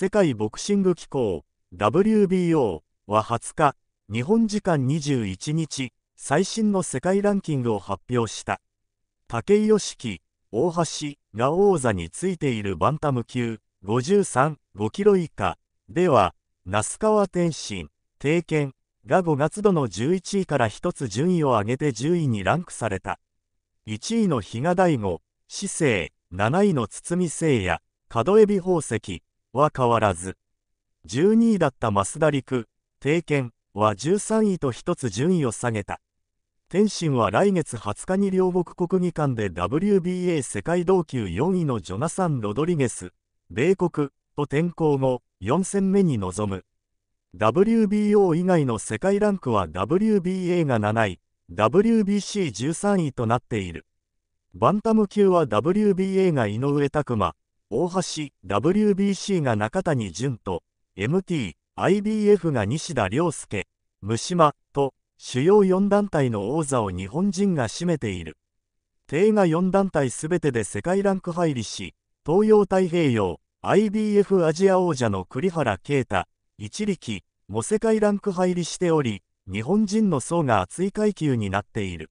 世界ボクシング機構 WBO は20日、日本時間21日、最新の世界ランキングを発表した。武井良樹、大橋が王座についているバンタム級53、5キロ以下では、那須川天心、帝拳が5月度の11位から1つ順位を上げて10位にランクされた。1位の比嘉大悟、市政、7位の堤誠也、門エビ宝石、は変わらず。12位だった増田陸、帝拳は13位と1つ順位を下げた。天心は来月20日に両国国技館で WBA 世界同級4位のジョナサン・ロドリゲス、米国と転向後、4戦目に臨む。WBO 以外の世界ランクは WBA が7位、WBC13 位となっている。バンタム級は WBA が井上拓真、大橋 WBC が中谷潤と MT、IBF が西田亮介、虫島と主要4団体の王座を日本人が占めている。定が4団体すべてで世界ランク入りし、東洋太平洋 IBF アジア王者の栗原啓太、一力も世界ランク入りしており、日本人の層が厚い階級になっている。